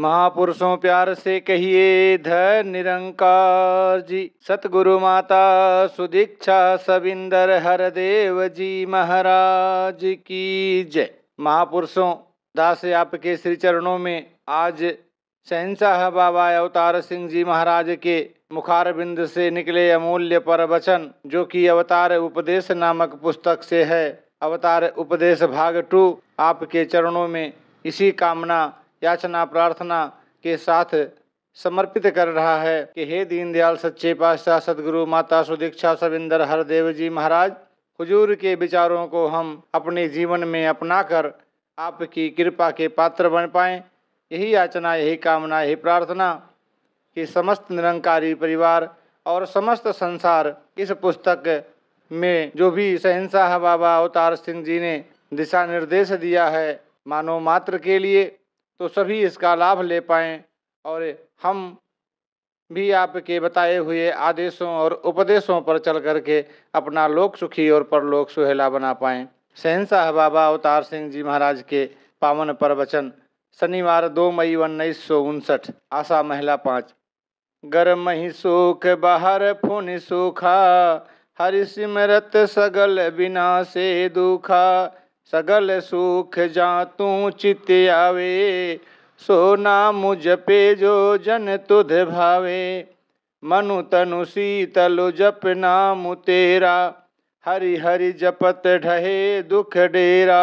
महापुरुषों प्यार से कहिए धन निरंकार जी सतगुरु माता सुदीक्षा सविंदर देव जी महाराज की जय महापुरुषों दास आपके श्री चरणों में आज शहनशाह बाबा अवतार सिंह जी महाराज के मुखार बिंद से निकले अमूल्य पर वचन जो कि अवतार उपदेश नामक पुस्तक से है अवतार उपदेश भाग टू आपके चरणों में इसी कामना याचना प्रार्थना के साथ समर्पित कर रहा है कि हे दीनदयाल सच्चे पाशाह सदगुरु माता सुदीक्षा सविंदर हरदेव जी महाराज हुजूर के विचारों को हम अपने जीवन में अपनाकर आपकी कृपा के पात्र बन पाएं यही याचना यही कामना यही प्रार्थना कि समस्त निरंकारी परिवार और समस्त संसार इस पुस्तक में जो भी सहनशाह बाबा अवतार सिंह जी ने दिशा निर्देश दिया है मानव मात्र के लिए तो सभी इसका लाभ ले पाएँ और हम भी आपके बताए हुए आदेशों और उपदेशों पर चल करके अपना लोक सुखी और परलोक सुहेला बना पाएँ शहनशाह बाबा अवतार सिंह जी महाराज के पावन प्रवचन शनिवार दो मई उन्नीस सौ उनसठ आशा महिला पाँच गर्म ही सुख बाहर फुन सूखा हरि सिमरत सगल बिना से दुखा सगल सुख जा तू चित आवे सो नाम जपे जो जन तुध भावे मनु तनु शीतल जप नाम तेरा हरि हरि जपत ढहे दुख डेरा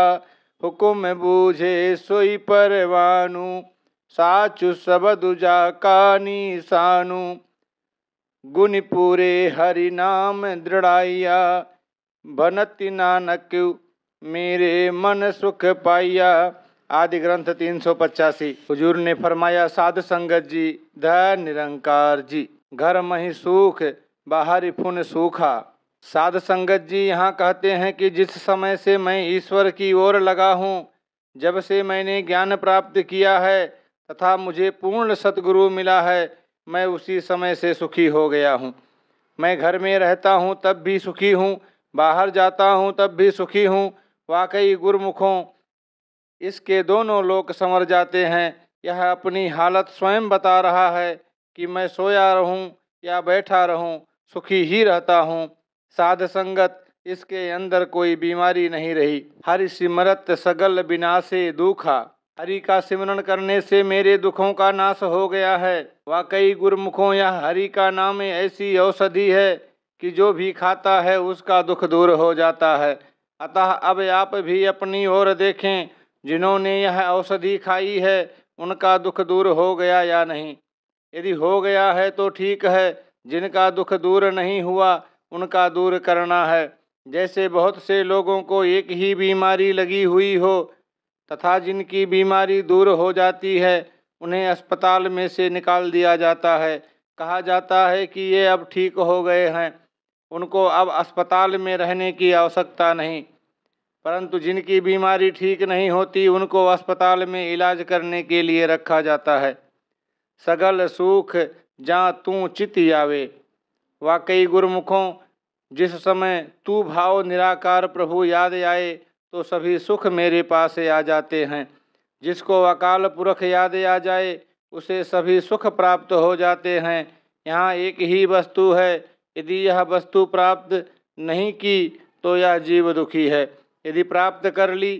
हुकुम बूझे सोई परवानु साचु सबदु कानी सानु गुण पूरे हरि नाम दृढ़ाइया बनति नानक मेरे मन सुख पाइया आदि ग्रंथ तीन सौ पचासी हजूर ने फरमाया साधु संगत जी धन निरंकार जी घर मही सुख बाहरी फुन सूखा साधु संगत जी यहाँ कहते हैं कि जिस समय से मैं ईश्वर की ओर लगा हूँ जब से मैंने ज्ञान प्राप्त किया है तथा मुझे पूर्ण सतगुरु मिला है मैं उसी समय से सुखी हो गया हूँ मैं घर में रहता हूँ तब भी सुखी हूँ बाहर जाता हूँ तब भी सुखी हूँ वाकई गुरमुखों इसके दोनों लोग संवर जाते हैं यह अपनी हालत स्वयं बता रहा है कि मैं सोया रहूं या बैठा रहूं सुखी ही रहता हूं साध संगत इसके अंदर कोई बीमारी नहीं रही हरि सिमरत सगल बिनासे दूखा हरि का सिमरण करने से मेरे दुखों का नाश हो गया है वाकई गुरमुखों यह हरि का नाम ऐसी औषधि है कि जो भी खाता है उसका दुख दूर हो जाता है अतः अब आप भी अपनी ओर देखें जिन्होंने यह औषधि खाई है उनका दुख दूर हो गया या नहीं यदि हो गया है तो ठीक है जिनका दुख दूर नहीं हुआ उनका दूर करना है जैसे बहुत से लोगों को एक ही बीमारी लगी हुई हो तथा जिनकी बीमारी दूर हो जाती है उन्हें अस्पताल में से निकाल दिया जाता है कहा जाता है कि ये अब ठीक हो गए हैं उनको अब अस्पताल में रहने की आवश्यकता नहीं परंतु जिनकी बीमारी ठीक नहीं होती उनको अस्पताल में इलाज करने के लिए रखा जाता है सगल सुख जा तू चित आवे वाकई गुरुमुखों जिस समय तू भाव निराकार प्रभु याद आए तो सभी सुख मेरे पास आ जाते हैं जिसको अकाल पुरख याद आ जाए उसे सभी सुख प्राप्त हो जाते हैं यहाँ एक ही वस्तु है यदि यह वस्तु प्राप्त नहीं की तो यह जीव दुखी है यदि प्राप्त कर ली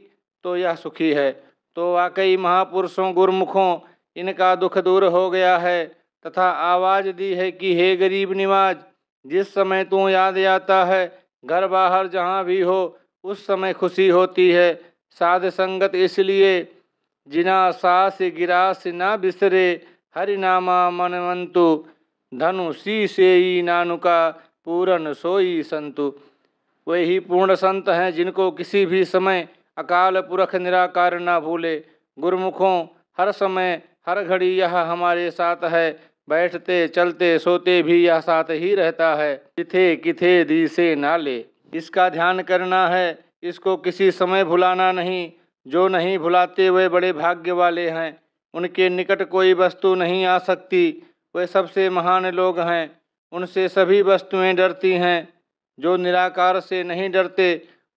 तो यह सुखी है तो वाकई महापुरुषों गुरमुखों इनका दुख दूर हो गया है तथा आवाज़ दी है कि हे गरीब निवाज जिस समय तू याद आता है घर बाहर जहाँ भी हो उस समय खुशी होती है साध संगत इसलिए जिना सास गिरास ना बिसरे हरिनामा मनवंतु सी से ही नानुका पूरन सोई संतु वही पूर्ण संत हैं जिनको किसी भी समय अकाल पुरख निराकार ना भूले गुरुमुखों हर समय हर घड़ी यह हमारे साथ है बैठते चलते सोते भी यह साथ ही रहता है किथे किथे दी से नाले इसका ध्यान करना है इसको किसी समय भुलाना नहीं जो नहीं भुलाते वे बड़े भाग्य वाले हैं उनके निकट कोई वस्तु नहीं आ सकती वे सबसे महान लोग हैं उनसे सभी वस्तुएं डरती हैं जो निराकार से नहीं डरते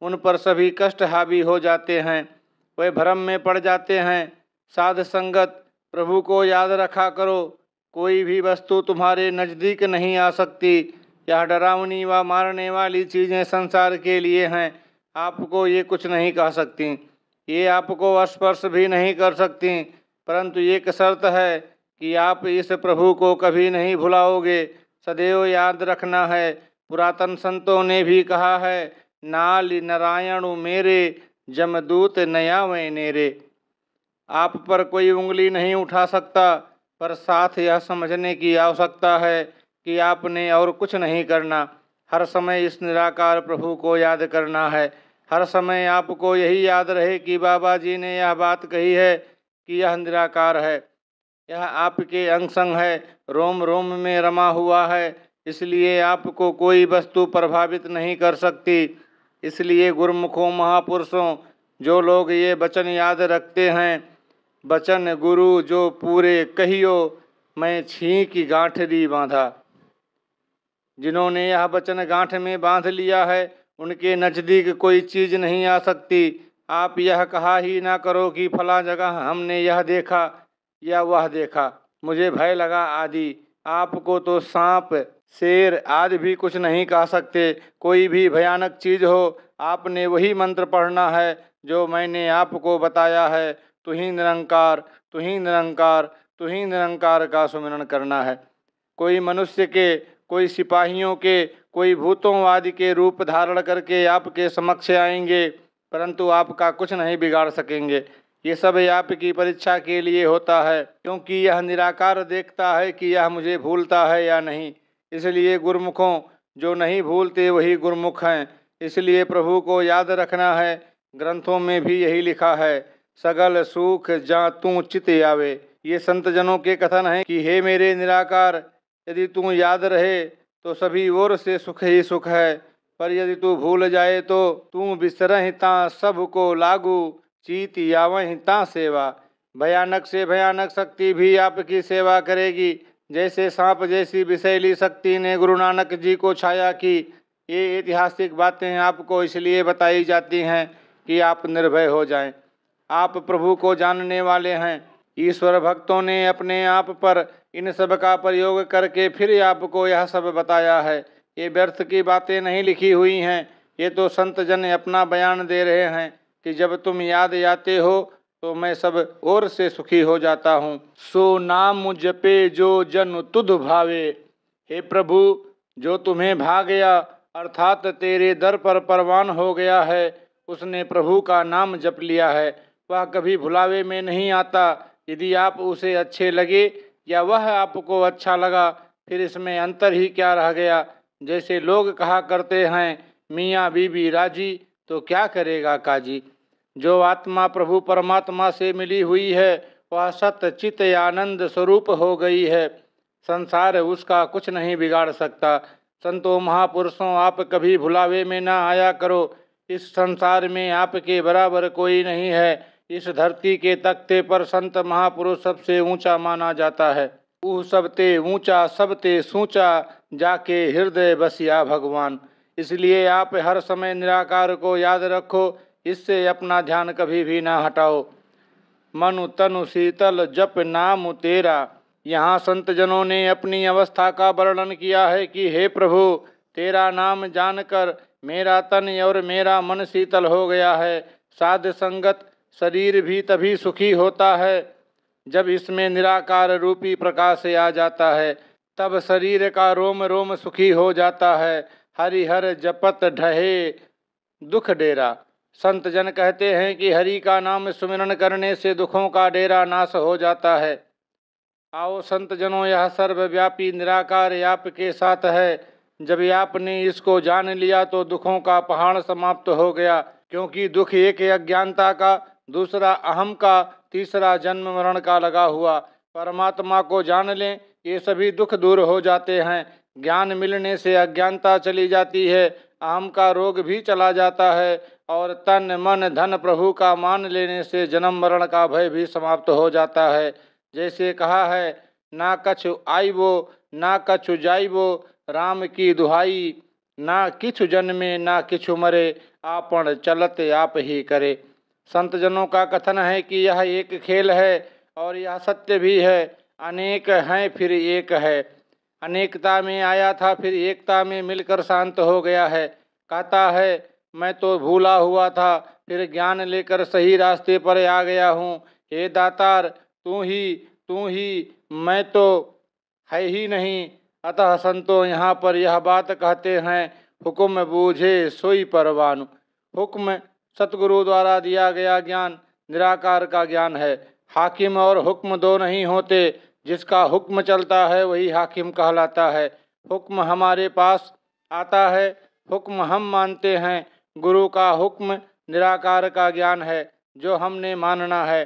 उन पर सभी कष्ट हावी हो जाते हैं वे भ्रम में पड़ जाते हैं साध संगत प्रभु को याद रखा करो कोई भी वस्तु तुम्हारे नज़दीक नहीं आ सकती यह डरावनी व मारने वाली चीज़ें संसार के लिए हैं आपको ये कुछ नहीं कह सकती ये आपको स्पर्श भी नहीं कर सकती परंतु एक शर्त है कि आप इस प्रभु को कभी नहीं भुलाओगे सदैव याद रखना है पुरातन संतों ने भी कहा है नाल नारायण मेरे जमदूत नया वे नेरे आप पर कोई उंगली नहीं उठा सकता पर साथ यह समझने की आवश्यकता है कि आपने और कुछ नहीं करना हर समय इस निराकार प्रभु को याद करना है हर समय आपको यही याद रहे कि बाबा जी ने यह बात कही है कि यह निराकार है यह आपके अंग संग है रोम रोम में रमा हुआ है इसलिए आपको कोई वस्तु प्रभावित नहीं कर सकती इसलिए गुरुमुखों महापुरुषों जो लोग ये वचन याद रखते हैं वचन गुरु जो पूरे कहियो मैं छी की गांठरी बांधा जिन्होंने यह वचन गांठ में बांध लिया है उनके नज़दीक कोई चीज़ नहीं आ सकती आप यह कहा ही ना करो कि फला जगह हमने यह देखा या वह देखा मुझे भय लगा आदि आपको तो सांप शेर आदि भी कुछ नहीं कह सकते कोई भी भयानक चीज़ हो आपने वही मंत्र पढ़ना है जो मैंने आपको बताया है तुही निरंकार तुही निरंकार तुही निरंकार का सुमिरण करना है कोई मनुष्य के कोई सिपाहियों के कोई भूतों आदि के रूप धारण करके आपके समक्ष आएंगे परंतु आपका कुछ नहीं बिगाड़ सकेंगे ये सब आपकी परीक्षा के लिए होता है क्योंकि यह निराकार देखता है कि यह मुझे भूलता है या नहीं इसलिए गुरमुखों जो नहीं भूलते वही गुरमुख हैं इसलिए प्रभु को याद रखना है ग्रंथों में भी यही लिखा है सगल सुख जा तू चित आवे ये संतजनों के कथन है कि हे मेरे निराकार यदि तू याद रहे तो सभी ओर से सुख ही सुख है पर यदि तू भूल जाए तो तू सब को लागू चीत यावही ता सेवा भयानक से भयानक शक्ति भी आपकी सेवा करेगी जैसे सांप जैसी विषैली शक्ति ने गुरु नानक जी को छाया की ये ऐतिहासिक बातें आपको इसलिए बताई जाती हैं कि आप निर्भय हो जाएं। आप प्रभु को जानने वाले हैं ईश्वर भक्तों ने अपने आप पर इन सब का प्रयोग करके फिर आपको यह सब बताया है ये व्यर्थ की बातें नहीं लिखी हुई हैं ये तो संत जन अपना बयान दे रहे हैं कि जब तुम याद आते हो तो मैं सब और से सुखी हो जाता हूँ सो नाम जपे जो जन तुद भावे हे प्रभु जो तुम्हें भा गया अर्थात तेरे दर पर परवान हो गया है उसने प्रभु का नाम जप लिया है वह कभी भुलावे में नहीं आता यदि आप उसे अच्छे लगे या वह आपको अच्छा लगा फिर इसमें अंतर ही क्या रह गया जैसे लोग कहा करते हैं मियाँ बीबी राजी तो क्या करेगा काजी जो आत्मा प्रभु परमात्मा से मिली हुई है वह चित्त आनंद स्वरूप हो गई है संसार उसका कुछ नहीं बिगाड़ सकता संतों महापुरुषों आप कभी भुलावे में ना आया करो इस संसार में आपके बराबर कोई नहीं है इस धरती के तख्ते पर संत महापुरुष सबसे ऊंचा माना जाता है ऊ सबते ऊंचा सबते सूचा जाके हृदय बसिया भगवान इसलिए आप हर समय निराकार को याद रखो इससे अपना ध्यान कभी भी ना हटाओ मनु तनु शीतल जप नाम तेरा यहाँ संतजनों ने अपनी अवस्था का वर्णन किया है कि हे प्रभु तेरा नाम जानकर मेरा तन और मेरा मन शीतल हो गया है साध संगत शरीर भी तभी सुखी होता है जब इसमें निराकार रूपी प्रकाश आ जाता है तब शरीर का रोम रोम सुखी हो जाता है हरिहर जपत ढहे दुख डेरा संत जन कहते हैं कि हरि का नाम सुमिरन करने से दुखों का डेरा नाश हो जाता है आओ संत जनों यह सर्वव्यापी निराकार याप के साथ है जब आपने इसको जान लिया तो दुखों का पहाड़ समाप्त हो गया क्योंकि दुख एक अज्ञानता का दूसरा अहम का तीसरा जन्म मरण का लगा हुआ परमात्मा को जान लें ये सभी दुख दूर हो जाते हैं ज्ञान मिलने से अज्ञानता चली जाती है आम का रोग भी चला जाता है और तन मन धन प्रभु का मान लेने से जन्म मरण का भय भी समाप्त हो जाता है जैसे कहा है ना कछु वो ना कछु वो राम की दुहाई ना किछु जन्मे ना किछु मरे आपन चलत आप ही करे संत जनों का कथन है कि यह एक खेल है और यह सत्य भी है अनेक हैं फिर एक है अनेकता में आया था फिर एकता में मिलकर शांत हो गया है कहता है मैं तो भूला हुआ था फिर ज्ञान लेकर सही रास्ते पर आ गया हूँ हे दातार तू ही तू ही मैं तो है ही नहीं अतः संतो यहाँ पर यह बात कहते हैं हुक्म बूझे सोई परवानु हुक्म सतगुरु द्वारा दिया गया ज्ञान निराकार का ज्ञान है हाकिम और हुक्म दो नहीं होते जिसका हुक्म चलता है वही हाकिम कहलाता है हुक्म हमारे पास आता है हुक्म हम मानते हैं गुरु का हुक्म निराकार का ज्ञान है जो हमने मानना है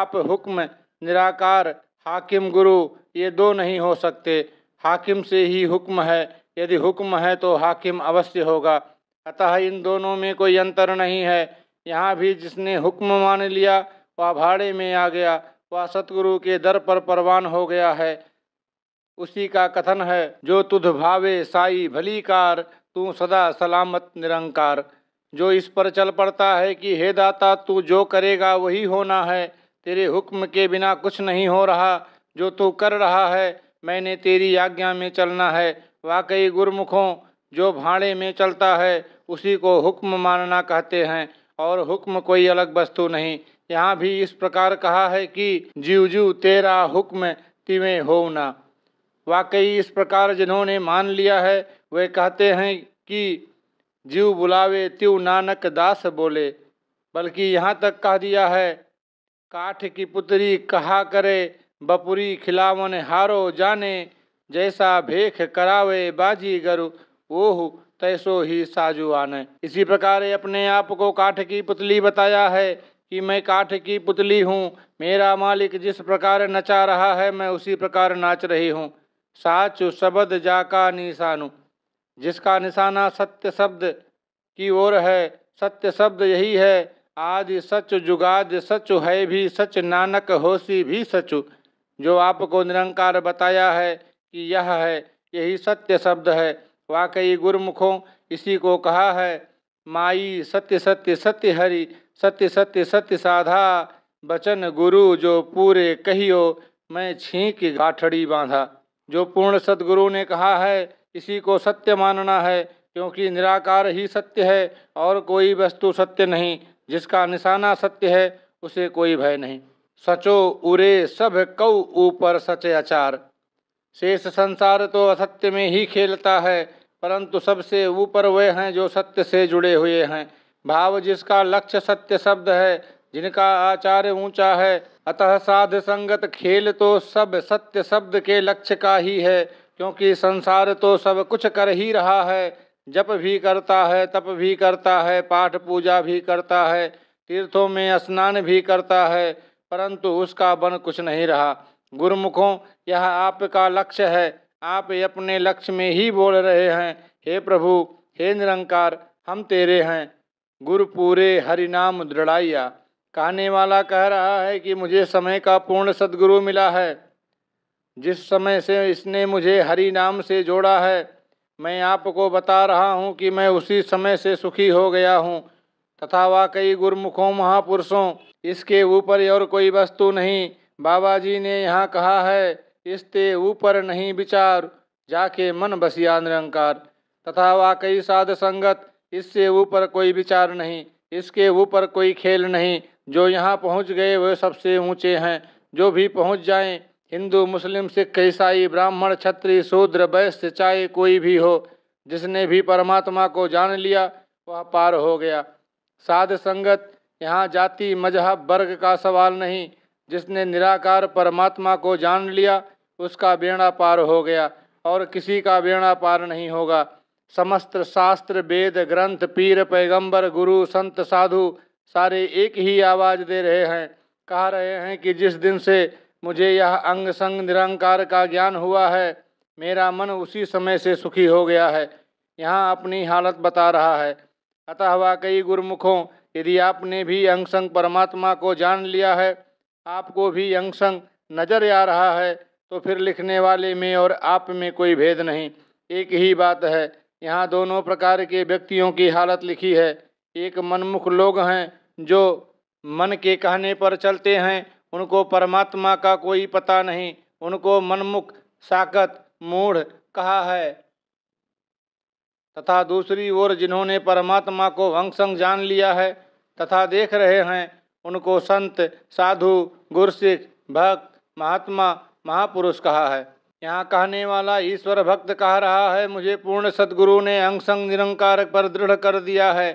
आप हुक्म निराकार हाकिम गुरु ये दो नहीं हो सकते हाकिम से ही हुक्म है यदि हुक्म है तो हाकिम अवश्य होगा अतः इन दोनों में कोई अंतर नहीं है यहाँ भी जिसने हुक्म मान लिया वह भाड़े में आ गया वह सतगुरु के दर पर परवान हो गया है उसी का कथन है जो तुध भावे साई भली कार तू सदा सलामत निरंकार जो इस पर चल पड़ता है कि हे दाता तू जो करेगा वही होना है तेरे हुक्म के बिना कुछ नहीं हो रहा जो तू कर रहा है मैंने तेरी आज्ञा में चलना है वाकई गुरमुखों जो भाड़े में चलता है उसी को हुक्म मानना कहते हैं और हुक्म कोई अलग वस्तु नहीं यहाँ भी इस प्रकार कहा है कि जीव जीव तेरा हुक्म तिवे हो ना वाकई इस प्रकार जिन्होंने मान लिया है वे कहते हैं कि जीव बुलावे त्यू नानक दास बोले बल्कि यहाँ तक कह दिया है काठ की पुत्री कहा करे बपुरी खिलावन हारो जाने जैसा भेख करावे बाजी गरु ओह तैसो ही साजू आने इसी प्रकार अपने आप को काठ की पुतली बताया है कि मैं काठ की पुतली हूँ मेरा मालिक जिस प्रकार नचा रहा है मैं उसी प्रकार नाच रही हूँ साचु शब्द जाका निशानु जिसका निशाना सत्य शब्द की ओर है सत्य शब्द यही है आदि सच जुगाद सच है भी सच नानक होसी भी सचु जो आपको निरंकार बताया है कि यह है यही सत्य शब्द है वाकई गुरुमुखों इसी को कहा है माई सत्य सत्य सत्य हरि सत्य सत्य सत्य साधा बचन गुरु जो पूरे कहियो मैं छींक गाठड़ी बांधा जो पूर्ण सदगुरु ने कहा है इसी को सत्य मानना है क्योंकि निराकार ही सत्य है और कोई वस्तु सत्य नहीं जिसका निशाना सत्य है उसे कोई भय नहीं सचो उरे सब कौ ऊपर सचे अचार शेष संसार तो असत्य में ही खेलता है परंतु सबसे ऊपर वे हैं जो सत्य से जुड़े हुए हैं भाव जिसका लक्ष्य सत्य शब्द है जिनका आचार्य ऊंचा है अतः साध संगत खेल तो सब सत्य शब्द के लक्ष्य का ही है क्योंकि संसार तो सब कुछ कर ही रहा है जप भी करता है तप भी करता है पाठ पूजा भी करता है तीर्थों में स्नान भी करता है परंतु उसका बन कुछ नहीं रहा गुरुमुखों यह आपका लक्ष्य है आप अपने लक्ष्य में ही बोल रहे हैं हे प्रभु हे निरंकार हम तेरे हैं गुरु पूरे नाम दृढ़ाइया कहने वाला कह रहा है कि मुझे समय का पूर्ण सदगुरु मिला है जिस समय से इसने मुझे हरि नाम से जोड़ा है मैं आपको बता रहा हूँ कि मैं उसी समय से सुखी हो गया हूँ तथा वाकई गुरुमुखों महापुरुषों इसके ऊपर और कोई वस्तु नहीं बाबा जी ने यहाँ कहा है इसते ऊपर नहीं विचार जाके मन बसिया निरंकार तथा वाकई साध संगत इससे ऊपर कोई विचार नहीं इसके ऊपर कोई खेल नहीं जो यहाँ पहुँच गए वे सबसे ऊँचे हैं जो भी पहुँच जाए हिंदू मुस्लिम सिख ईसाई ब्राह्मण छत्री शूद्र वैश्य चाहे कोई भी हो जिसने भी परमात्मा को जान लिया वह पार हो गया साध संगत यहाँ जाति मजहब वर्ग का सवाल नहीं जिसने निराकार परमात्मा को जान लिया उसका बेड़ा पार हो गया और किसी का बेड़ा पार नहीं होगा समस्त शास्त्र वेद ग्रंथ पीर पैगंबर गुरु संत साधु सारे एक ही आवाज़ दे रहे हैं कह रहे हैं कि जिस दिन से मुझे यह अंग संग निरंकार का ज्ञान हुआ है मेरा मन उसी समय से सुखी हो गया है यहाँ अपनी हालत बता रहा है अतः वाकई गुरुमुखों यदि आपने भी अंग संग परमात्मा को जान लिया है आपको भी अंग संग नजर आ रहा है तो फिर लिखने वाले में और आप में कोई भेद नहीं एक ही बात है यहाँ दोनों प्रकार के व्यक्तियों की हालत लिखी है एक मनमुख लोग हैं जो मन के कहने पर चलते हैं उनको परमात्मा का कोई पता नहीं उनको मनमुख साकत मूढ़ कहा है तथा दूसरी ओर जिन्होंने परमात्मा को वंशंग जान लिया है तथा देख रहे हैं उनको संत साधु गुरसिख भक्त महात्मा महापुरुष कहा है यहाँ कहने वाला ईश्वर भक्त कह रहा है मुझे पूर्ण सदगुरु ने अंग संग निरंकार पर दृढ़ कर दिया है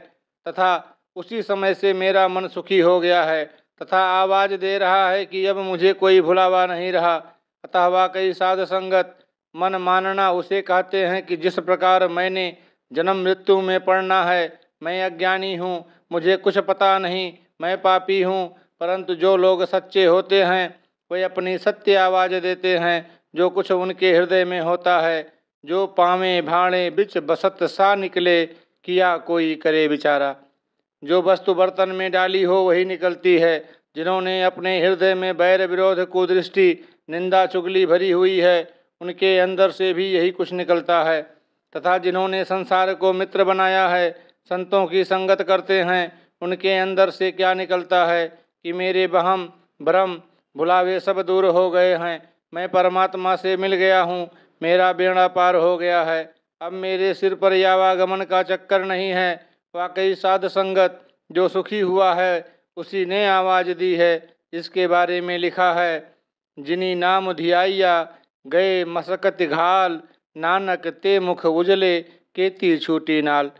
तथा उसी समय से मेरा मन सुखी हो गया है तथा आवाज़ दे रहा है कि अब मुझे कोई भुलावा नहीं रहा अतः वाकई साध संगत मन मानना उसे कहते हैं कि जिस प्रकार मैंने जन्म मृत्यु में पढ़ना है मैं अज्ञानी हूँ मुझे कुछ पता नहीं मैं पापी हूँ परंतु जो लोग सच्चे होते हैं वे अपनी सत्य आवाज़ देते हैं जो कुछ उनके हृदय में होता है जो पावे भाणे बिच बसत सा निकले किया कोई करे बिचारा जो वस्तु बर्तन में डाली हो वही निकलती है जिन्होंने अपने हृदय में बैर विरोध कुदृष्टि निंदा चुगली भरी हुई है उनके अंदर से भी यही कुछ निकलता है तथा जिन्होंने संसार को मित्र बनाया है संतों की संगत करते हैं उनके अंदर से क्या निकलता है कि मेरे बहम भ्रम भुलावे सब दूर हो गए हैं मैं परमात्मा से मिल गया हूँ मेरा बेड़ा पार हो गया है अब मेरे सिर पर यावागमन का चक्कर नहीं है वाकई साध संगत जो सुखी हुआ है उसी ने आवाज़ दी है इसके बारे में लिखा है जिनी नाम धियाइया गए मसकत घाल नानक ते मुख उजले केती छूटी नाल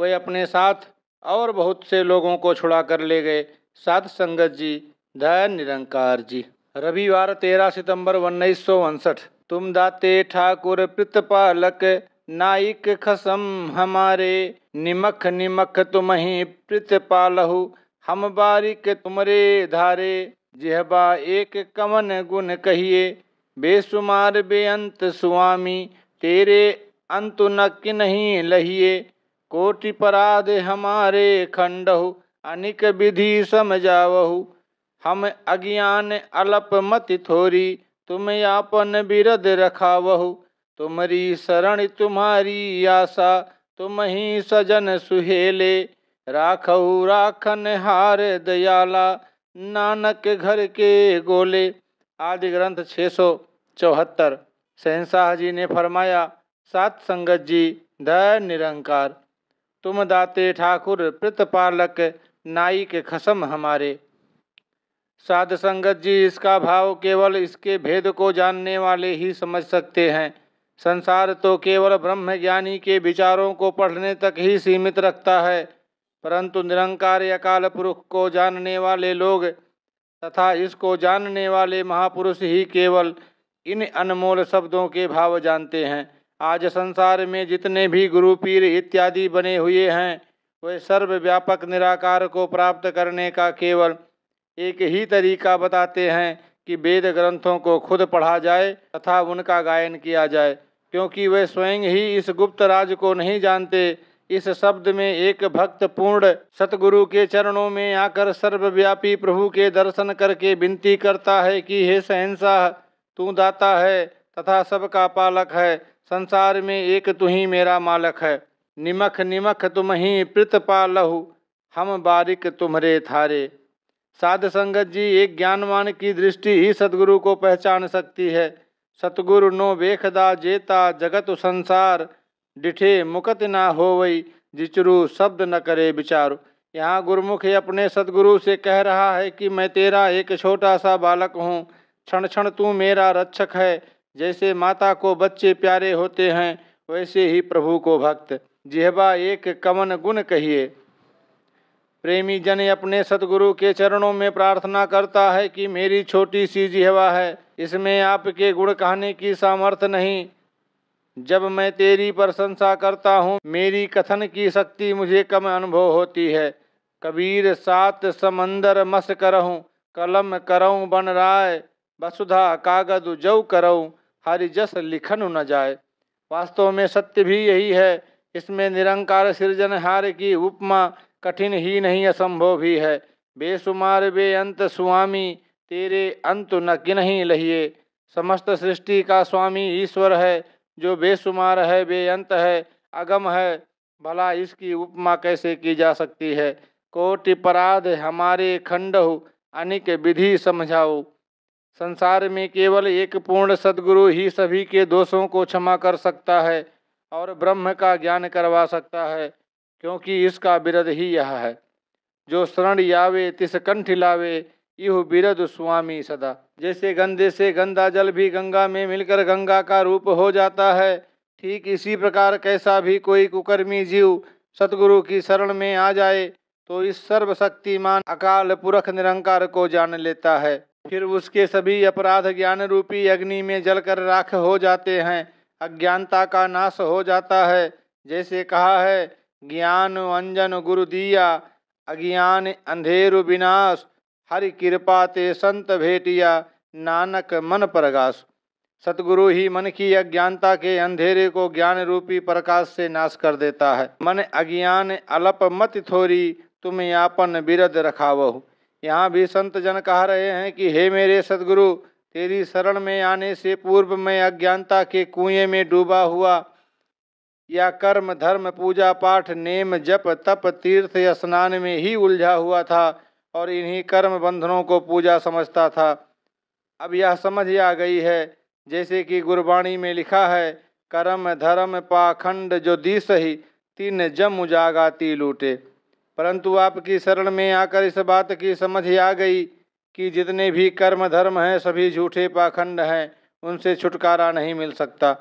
वे अपने साथ और बहुत से लोगों को छुड़ा कर ले गए साध संगत जी धन निरंकार जी रविवार तेरह सितंबर उन्नीस सौ उनसठ तुम दाते ठाकुर प्रितपालक नाइक खसम हमारे निमख निमख ही प्रितपालहु हम बारिक तुमरे धारे जेहबा एक कमन गुण कहिए बेसुमार बेअंत स्वामी तेरे अंत न कि नहीं लहिए कोटि पराध हमारे खंडहु अनिक विधि समझावहु हम अज्ञान अलप मति थोरी तुम यापन बिरद रखावहु तुमरी शरण तुम्हारी आशा तुम ही सजन सुहेले राख राखन हार दयाला नानक घर के गोले आदि ग्रंथ छः सौ चौहत्तर शहनशाह जी ने फरमाया सात संगत जी धय निरंकार तुम दाते ठाकुर प्रतपालक नाई के खसम हमारे साध संगत जी इसका भाव केवल इसके भेद को जानने वाले ही समझ सकते हैं संसार तो केवल ब्रह्म ज्ञानी के विचारों को पढ़ने तक ही सीमित रखता है परंतु निरंकार अकाल पुरुष को जानने वाले लोग तथा इसको जानने वाले महापुरुष ही केवल इन अनमोल शब्दों के भाव जानते हैं आज संसार में जितने भी गुरु पीर इत्यादि बने हुए हैं वे सर्वव्यापक निराकार को प्राप्त करने का केवल एक ही तरीका बताते हैं कि वेद ग्रंथों को खुद पढ़ा जाए तथा उनका गायन किया जाए क्योंकि वे स्वयं ही इस गुप्त राज को नहीं जानते इस शब्द में एक भक्त पूर्ण सतगुरु के चरणों में आकर सर्वव्यापी प्रभु के दर्शन करके विनती करता है कि हे सहनशाह तू दाता है तथा सबका पालक है संसार में एक तू ही मेरा मालक है निमख निमख तुम ही पृत पालहु हम बारिक तुम्हरे थारे साध संगत जी एक ज्ञानवान की दृष्टि ही सदगुरु को पहचान सकती है सतगुरु नो बेखदा जेता जगत संसार डिठे मुकत ना हो वई जिचरु शब्द न करे विचारु यहाँ गुरुमुख अपने सदगुरु से कह रहा है कि मैं तेरा एक छोटा सा बालक हूँ क्षण क्षण तू मेरा रक्षक है जैसे माता को बच्चे प्यारे होते हैं वैसे ही प्रभु को भक्त जिहबा एक कमन गुण कहिए प्रेमी जन अपने सतगुरु के चरणों में प्रार्थना करता है कि मेरी छोटी सी जिहवा है इसमें आपके गुण कहने की सामर्थ्य नहीं जब मैं तेरी प्रशंसा करता हूँ मेरी कथन की शक्ति मुझे कम अनुभव होती है कबीर सात समंदर मस करहूँ कलम करऊँ बन राय वसुधा कागद जऊ करऊँ हरिजस लिखन न जाए वास्तव में सत्य भी यही है इसमें निरंकार सृजनहार की उपमा कठिन ही नहीं असंभव भी है बेसुमार बेअंत स्वामी तेरे अंत न कि नहीं लहिए समस्त सृष्टि का स्वामी ईश्वर है जो बेसुमार है बेअंत है अगम है भला इसकी उपमा कैसे की जा सकती है कोटि पराध हमारे खंड हो अनिक विधि समझाओ संसार में केवल एक पूर्ण सदगुरु ही सभी के दोषों को क्षमा कर सकता है और ब्रह्म का ज्ञान करवा सकता है क्योंकि इसका बिरद ही यह है जो शरण यावे तिस कंठ लावे इहु बिरद स्वामी सदा जैसे गंदे से गंदा जल भी गंगा में मिलकर गंगा का रूप हो जाता है ठीक इसी प्रकार कैसा भी कोई कुकर्मी जीव सतगुरु की शरण में आ जाए तो इस सर्वशक्तिमान अकाल पुरख निरंकार को जान लेता है फिर उसके सभी अपराध ज्ञान रूपी अग्नि में जलकर राख हो जाते हैं अज्ञानता का नाश हो जाता है जैसे कहा है ज्ञान अंजन गुरु दिया अज्ञान अंधेरु विनाश हरि कृपा ते संत भेटिया नानक मन प्रकाश सतगुरु ही मन की अज्ञानता के अंधेरे को ज्ञान रूपी प्रकाश से नाश कर देता है मन अज्ञान अलप मत थोरी तुम यापन बिरद रखावहु यहाँ भी संत जन कह रहे हैं कि हे मेरे सतगुरु तेरी शरण में आने से पूर्व में अज्ञानता के कुएं में डूबा हुआ या कर्म धर्म पूजा पाठ नेम जप तप तीर्थ या स्नान में ही उलझा हुआ था और इन्हीं कर्म बंधनों को पूजा समझता था अब यह समझ आ गई है जैसे कि गुरबाणी में लिखा है कर्म धर्म पाखंड जो दी सही तीन जम उजागा ती लूटे परंतु आपकी शरण में आकर इस बात की समझ आ गई कि जितने भी कर्म धर्म हैं सभी झूठे पाखंड हैं उनसे छुटकारा नहीं मिल सकता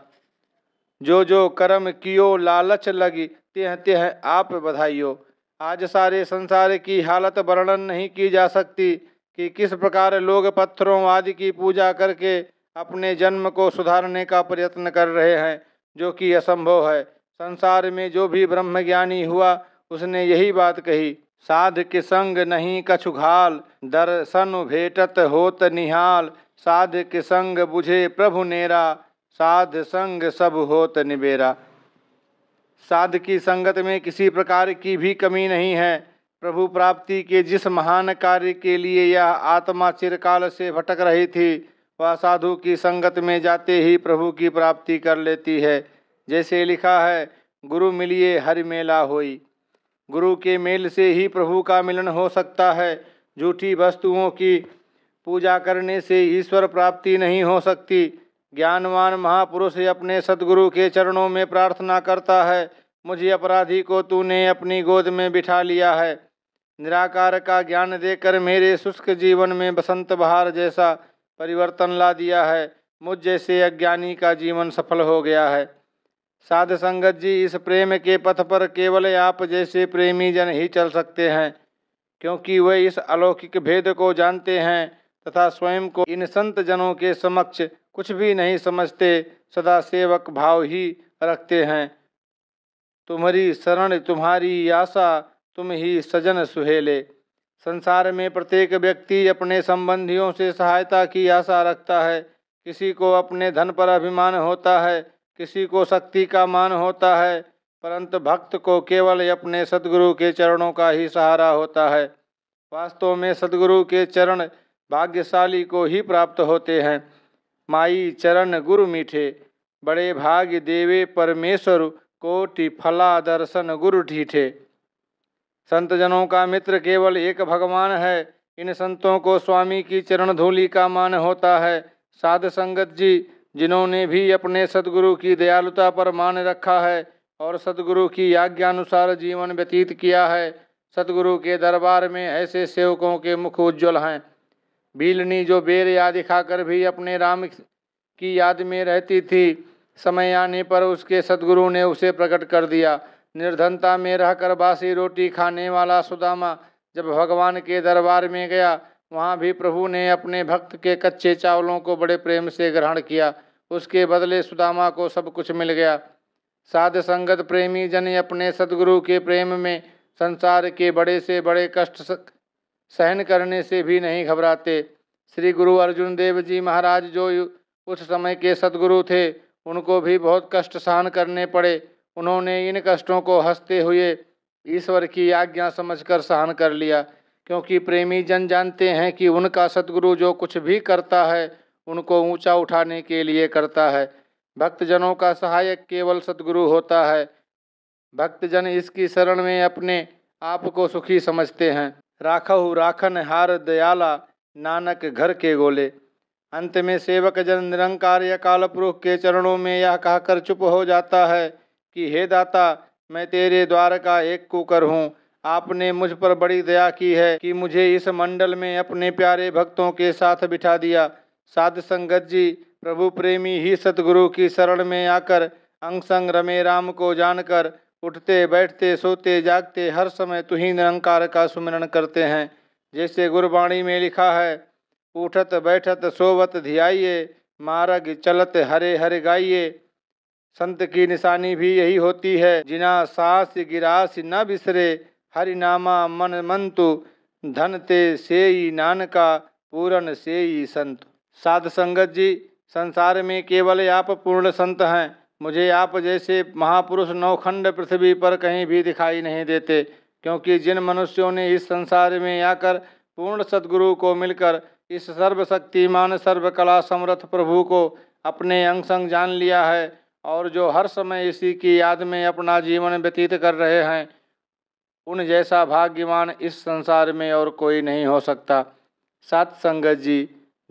जो जो कर्म कियो लालच लगी तेह तेह आप बधाइयो आज सारे संसार की हालत वर्णन नहीं की जा सकती कि किस प्रकार लोग पत्थरों आदि की पूजा करके अपने जन्म को सुधारने का प्रयत्न कर रहे हैं जो कि असंभव है संसार में जो भी ब्रह्मज्ञानी हुआ उसने यही बात कही साध के संग नहीं कछुघाल दर्शन भेटत होत निहाल साध के संग बुझे प्रभु नेरा साध संग सब होत निबेरा साध की संगत में किसी प्रकार की भी कमी नहीं है प्रभु प्राप्ति के जिस महान कार्य के लिए यह आत्मा चिरकाल से भटक रही थी वह साधु की संगत में जाते ही प्रभु की प्राप्ति कर लेती है जैसे लिखा है गुरु मिलिए हर मेला होई गुरु के मेल से ही प्रभु का मिलन हो सकता है झूठी वस्तुओं की पूजा करने से ईश्वर प्राप्ति नहीं हो सकती ज्ञानवान महापुरुष अपने सदगुरु के चरणों में प्रार्थना करता है मुझे अपराधी को तूने अपनी गोद में बिठा लिया है निराकार का ज्ञान देकर मेरे शुष्क जीवन में बसंत बहार जैसा परिवर्तन ला दिया है मुझ जैसे अज्ञानी का जीवन सफल हो गया है साध संगत जी इस प्रेम के पथ पर केवल आप जैसे प्रेमी जन ही चल सकते हैं क्योंकि वे इस अलौकिक भेद को जानते हैं तथा स्वयं को इन संत जनों के समक्ष कुछ भी नहीं समझते सदा सेवक भाव ही रखते हैं तुम्हारी शरण तुम्हारी आशा तुम ही सजन सुहेले संसार में प्रत्येक व्यक्ति अपने संबंधियों से सहायता की आशा रखता है किसी को अपने धन पर अभिमान होता है किसी को शक्ति का मान होता है परंतु भक्त को केवल अपने सदगुरु के चरणों का ही सहारा होता है वास्तव में सदगुरु के चरण भाग्यशाली को ही प्राप्त होते हैं माई चरण गुरु मीठे बड़े भाग्य देवे परमेश्वर कोटि फला दर्शन गुरु ठीठे संतजनों का मित्र केवल एक भगवान है इन संतों को स्वामी की चरण धूली का मान होता है साध संगत जी जिन्होंने भी अपने सदगुरु की दयालुता पर मान रखा है और सदगुरु की आज्ञानुसार जीवन व्यतीत किया है सदगुरु के दरबार में ऐसे सेवकों के मुख उज्ज्वल हैं भीलनी जो बेर आदि खाकर भी अपने राम की याद में रहती थी समय आने पर उसके सदगुरु ने उसे प्रकट कर दिया निर्धनता में रहकर बासी रोटी खाने वाला सुदामा जब भगवान के दरबार में गया वहाँ भी प्रभु ने अपने भक्त के कच्चे चावलों को बड़े प्रेम से ग्रहण किया उसके बदले सुदामा को सब कुछ मिल गया साध संगत प्रेमी जन अपने सदगुरु के प्रेम में संसार के बड़े से बड़े कष्ट सहन करने से भी नहीं घबराते श्री गुरु अर्जुन देव जी महाराज जो उस समय के सदगुरु थे उनको भी बहुत कष्ट सहन करने पड़े उन्होंने इन कष्टों को हंसते हुए ईश्वर की आज्ञा समझकर सहन कर लिया क्योंकि प्रेमी जन जानते हैं कि उनका सदगुरु जो कुछ भी करता है उनको ऊंचा उठाने के लिए करता है भक्तजनों का सहायक केवल सदगुरु होता है भक्तजन इसकी शरण में अपने आप को सुखी समझते हैं राखहु राखन हार दयाला नानक घर के गोले अंत में सेवक जन निरंकार या काल पुरुष के चरणों में यह कहकर चुप हो जाता है कि हे दाता मैं तेरे द्वार का एक कुकर हूँ आपने मुझ पर बड़ी दया की है कि मुझे इस मंडल में अपने प्यारे भक्तों के साथ बिठा दिया साध संगत जी प्रभु प्रेमी ही सतगुरु की शरण में आकर अंग संग रमे राम को जानकर उठते बैठते सोते जागते हर समय तुही निरंकार का सुमरण करते हैं जैसे गुरबाणी में लिखा है उठत बैठत सोवत धियाइए मारग चलत हरे हरे गाइए संत की निशानी भी यही होती है जिना सास गिरास न बिसरे हरिनामा मन मंतु धन ते से नानका पूरन से संत साध संगत जी संसार में केवल आप पूर्ण संत हैं मुझे आप जैसे महापुरुष नौखंड पृथ्वी पर कहीं भी दिखाई नहीं देते क्योंकि जिन मनुष्यों ने इस संसार में आकर पूर्ण सदगुरु को मिलकर इस सर्वशक्तिमान सर्वकला समर्थ प्रभु को अपने अंग संग जान लिया है और जो हर समय इसी की याद में अपना जीवन व्यतीत कर रहे हैं उन जैसा भाग्यवान इस संसार में और कोई नहीं हो सकता सात संगत जी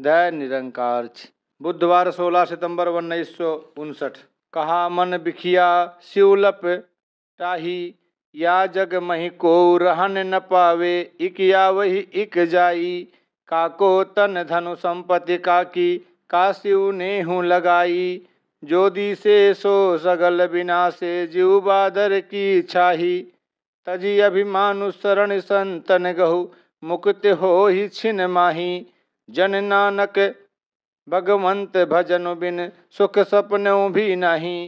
दया निरंकार बुधवार 16 सितंबर उन्नीस सौ उनसठ कहा मन बिखिया शिवलप टाही या जग मही को रहन न पावे इक या वही इक जाई काको तन धनु संपत्ति काकी ने नेहू लगाई ज्योति से सो सगल बिना से जीव बादर की छाही तजी अभिमानु शरण संतन गहु मुक्त हो ही छिन माही जन नानक भगवंत भजन बिन सुख सपनों भी नहीं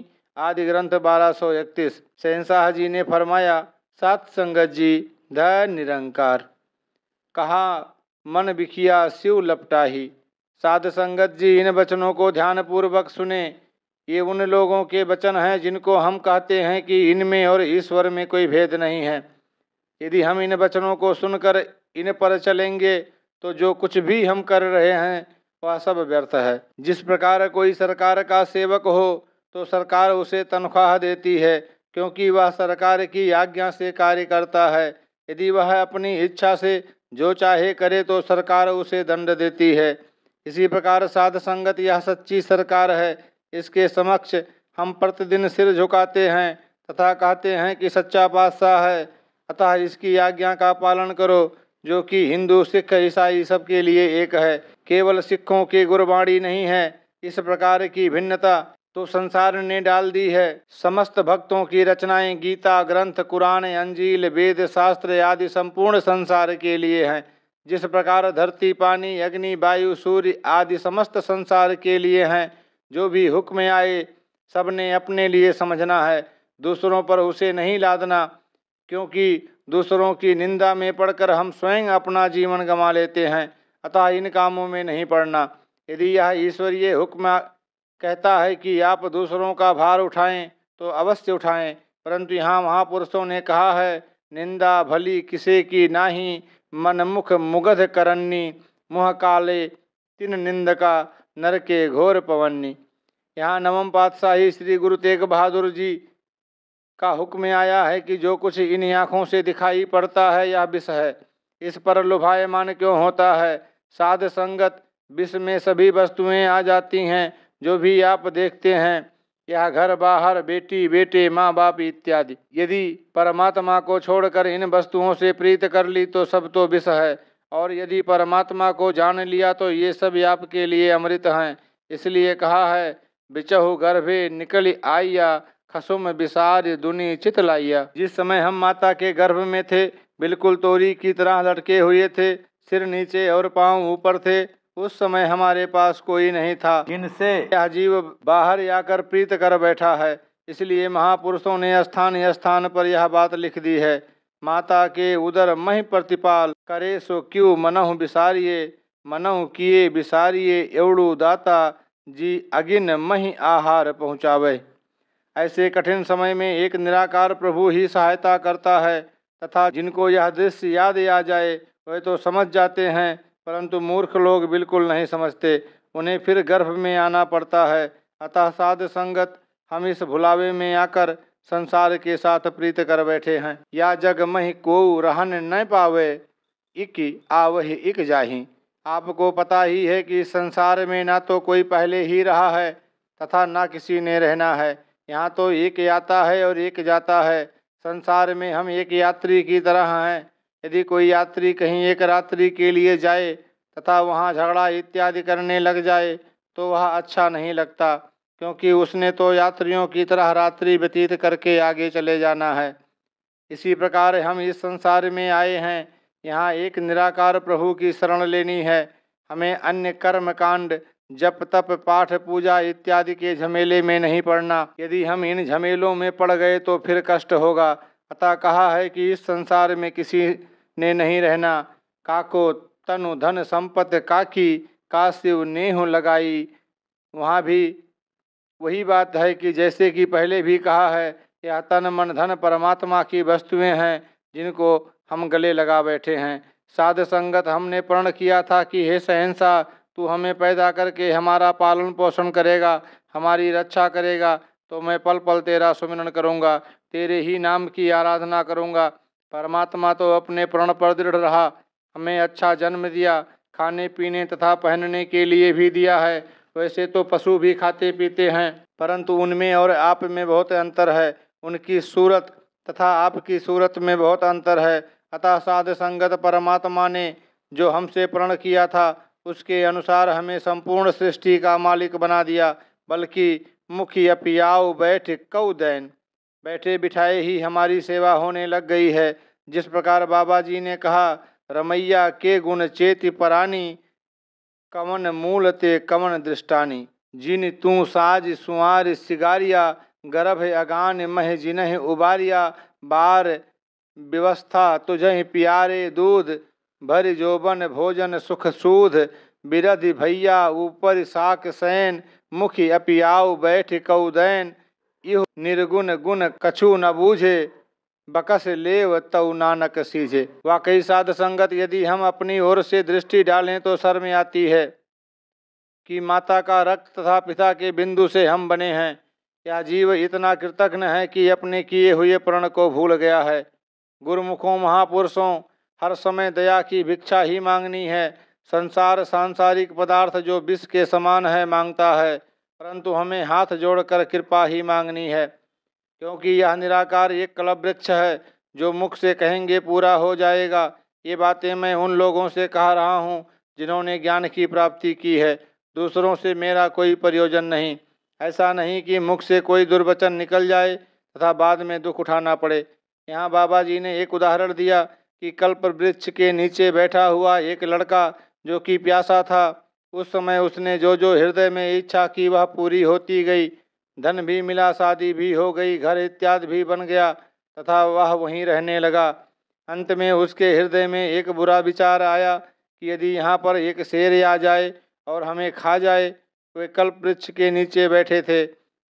आदि ग्रंथ बारह सौ इकतीस शहनशाह जी ने फरमाया सात संगत जी ध निरंकार कहा मन बिखिया शिव लपटाही सात संगत जी इन वचनों को ध्यानपूर्वक सुने ये उन लोगों के वचन हैं जिनको हम कहते हैं कि इनमें और ईश्वर में कोई भेद नहीं है यदि हम इन वचनों को सुनकर इन पर चलेंगे तो जो कुछ भी हम कर रहे हैं वह सब व्यर्थ है जिस प्रकार कोई सरकार का सेवक हो तो सरकार उसे तनख्वाह देती है क्योंकि वह सरकार की आज्ञा से कार्य करता है यदि वह अपनी इच्छा से जो चाहे करे तो सरकार उसे दंड देती है इसी प्रकार साध संगत यह सच्ची सरकार है इसके समक्ष हम प्रतिदिन सिर झुकाते हैं तथा कहते हैं कि सच्चा बादशाह है अतः इसकी आज्ञा का पालन करो जो कि हिंदू सिख ईसाई सबके लिए एक है केवल सिखों की गुरबाणी नहीं है इस प्रकार की भिन्नता तो संसार ने डाल दी है समस्त भक्तों की रचनाएं गीता ग्रंथ कुरान अंजील वेद शास्त्र आदि संपूर्ण संसार के लिए हैं जिस प्रकार धरती पानी अग्नि वायु सूर्य आदि समस्त संसार के लिए हैं जो भी हुक्म आए सब ने अपने लिए समझना है दूसरों पर उसे नहीं लादना क्योंकि दूसरों की निंदा में पड़कर हम स्वयं अपना जीवन गंवा लेते हैं अतः इन कामों में नहीं पड़ना यदि यह ईश्वरीय हुक्म कहता है कि आप दूसरों का भार उठाएं तो अवश्य उठाएं परंतु यहाँ महापुरुषों ने कहा है निंदा भली किसे की नाही मनमुख मुगध करन्नी मुह काले तिन निंद का नर के घोर पवन्नी यहाँ नवम पातशाही श्री गुरु तेग बहादुर जी का हुक्म आया है कि जो कुछ इन आँखों से दिखाई पड़ता है यह विष है इस पर लुभायमान क्यों होता है साध संगत विष में सभी वस्तुएं आ जाती हैं जो भी आप देखते हैं यह घर बाहर बेटी बेटे माँ बाप इत्यादि यदि परमात्मा को छोड़कर इन वस्तुओं से प्रीत कर ली तो सब तो विष है और यदि परमात्मा को जान लिया तो ये सब आपके लिए अमृत हैं इसलिए कहा है बिचहु गर्भे निकल आइया खसुम विसार दुनी चित लाइया जिस समय हम माता के गर्भ में थे बिल्कुल तोरी की तरह लटके हुए थे सिर नीचे और पांव ऊपर थे उस समय हमारे पास कोई नहीं था जिनसे यह जीव बाहर आकर प्रीत कर बैठा है इसलिए महापुरुषों ने स्थान स्थान पर यह बात लिख दी है माता के उदर मही प्रतिपाल करे सो क्यू मनहु बिसारिये मनहु किए बिसारिये एवड़ू दाता जी अगिन मही आहार पहुँचावे ऐसे कठिन समय में एक निराकार प्रभु ही सहायता करता है तथा जिनको यह दृश्य याद आ जाए वह तो समझ जाते हैं परंतु मूर्ख लोग बिल्कुल नहीं समझते उन्हें फिर गर्भ में आना पड़ता है अतः साध संगत हम इस भुलावे में आकर संसार के साथ प्रीत कर बैठे हैं या जग मह को रहन न पावे इक आवह इक जाही आपको पता ही है कि संसार में ना तो कोई पहले ही रहा है तथा ना किसी ने रहना है यहाँ तो एक आता है और एक जाता है संसार में हम एक यात्री की तरह हैं यदि कोई यात्री कहीं एक रात्रि के लिए जाए तथा वहाँ झगड़ा इत्यादि करने लग जाए तो वह अच्छा नहीं लगता क्योंकि उसने तो यात्रियों की तरह रात्रि व्यतीत करके आगे चले जाना है इसी प्रकार हम इस संसार में आए हैं यहाँ एक निराकार प्रभु की शरण लेनी है हमें अन्य कर्म कांड जप तप पाठ पूजा इत्यादि के झमेले में नहीं पड़ना यदि हम इन झमेलों में पड़ गए तो फिर कष्ट होगा अतः कहा है कि इस संसार में किसी ने नहीं रहना काको तनु धन संपत काकी काशिव नेह लगाई वहाँ भी वही बात है कि जैसे कि पहले भी कहा है यह तन मन धन परमात्मा की वस्तुएं हैं जिनको हम गले लगा बैठे हैं साध संगत हमने प्रण किया था कि हे सहनसा तू हमें पैदा करके हमारा पालन पोषण करेगा हमारी रक्षा करेगा तो मैं पल पल तेरा सुमिरन करूँगा तेरे ही नाम की आराधना करूँगा परमात्मा तो अपने प्रण पर दृढ़ रहा हमें अच्छा जन्म दिया खाने पीने तथा पहनने के लिए भी दिया है वैसे तो पशु भी खाते पीते हैं परंतु उनमें और आप में बहुत अंतर है उनकी सूरत तथा आपकी सूरत में बहुत अंतर है अतः साध संगत परमात्मा ने जो हमसे प्रण किया था उसके अनुसार हमें संपूर्ण सृष्टि का मालिक बना दिया बल्कि मुखी अपियाओ बैठ कौदैन बैठे बिठाए ही हमारी सेवा होने लग गई है जिस प्रकार बाबा जी ने कहा रमैया के गुण चेति परानी कमन मूलते कवन कमन दृष्टानी जिन तू साज सुआर सिगारिया गर्भ अगान मह जिनह उबारिया बार व्यवस्था तुझह प्यारे दूध भर जोबन भोजन सुख सूध बिरधि भैया ऊपर साक सैन मुखि अपियाऊ बैठ कौदैन इहु निर्गुण गुण कछु न बूझे बकस लेव तऊ नानक सीझे वाकई साध संगत यदि हम अपनी ओर से दृष्टि डालें तो शर्म आती है कि माता का रक्त तथा पिता के बिंदु से हम बने हैं क्या जीव इतना कृतघ्न है कि अपने किए हुए प्रण को भूल गया है गुरुमुखों महापुरुषों हर समय दया की भिक्षा ही मांगनी है संसार सांसारिक पदार्थ जो विष के समान है मांगता है परंतु हमें हाथ जोड़कर कृपा ही मांगनी है क्योंकि यह निराकार एक कल वृक्ष है जो मुख से कहेंगे पूरा हो जाएगा ये बातें मैं उन लोगों से कह रहा हूँ जिन्होंने ज्ञान की प्राप्ति की है दूसरों से मेरा कोई प्रयोजन नहीं ऐसा नहीं कि मुख से कोई दुर्वचन निकल जाए तथा बाद में दुख उठाना पड़े यहाँ बाबा जी ने एक उदाहरण दिया कि कल्प वृक्ष के नीचे बैठा हुआ एक लड़का जो कि प्यासा था उस समय उसने जो जो हृदय में इच्छा की वह पूरी होती गई धन भी मिला शादी भी हो गई घर इत्यादि भी बन गया तथा वह वहीं रहने लगा अंत में उसके हृदय में एक बुरा विचार आया कि यदि यहाँ पर एक शेर आ जाए और हमें खा जाए वे कल्प वृक्ष के नीचे बैठे थे